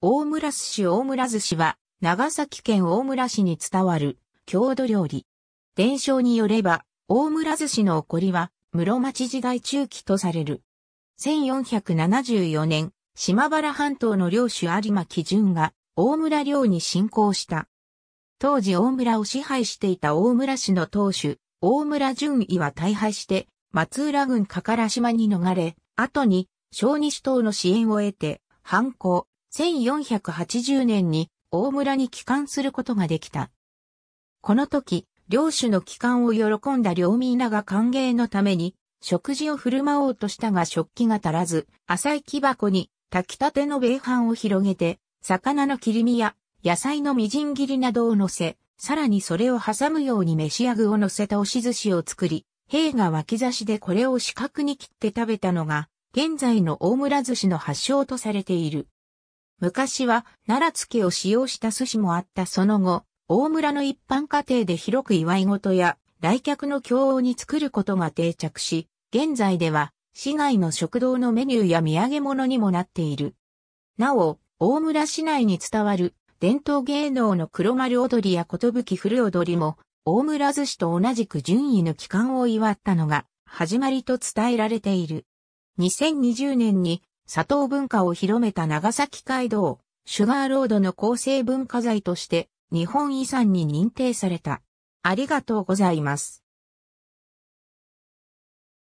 大村寿司大村寿司は、長崎県大村市に伝わる郷土料理。伝承によれば、大村寿司の起こりは、室町時代中期とされる。1474年、島原半島の領主有馬基準が、大村領に侵攻した。当時大村を支配していた大村市の当主、大村順位は大敗して、松浦郡加唐島に逃れ、後に、小西島の支援を得て、反抗、1480年に大村に帰還することができた。この時、領主の帰還を喜んだ領民らが歓迎のために、食事を振る舞おうとしたが食器が足らず、浅い木箱に炊きたての米飯を広げて、魚の切り身や野菜のみじん切りなどを乗せ、さらにそれを挟むように飯や具を乗せた押し寿司を作り、兵が脇差しでこれを四角に切って食べたのが、現在の大村寿司の発祥とされている。昔は奈良漬を使用した寿司もあったその後、大村の一般家庭で広く祝い事や来客の共応に作ることが定着し、現在では市内の食堂のメニューや土産物にもなっている。なお、大村市内に伝わる伝統芸能の黒丸踊りやことぶき古踊りも、大村寿司と同じく順位の期間を祝ったのが始まりと伝えられている。2020年に砂糖文化を広めた長崎街道、シュガーロードの構成文化財として日本遺産に認定された。ありがとうございます。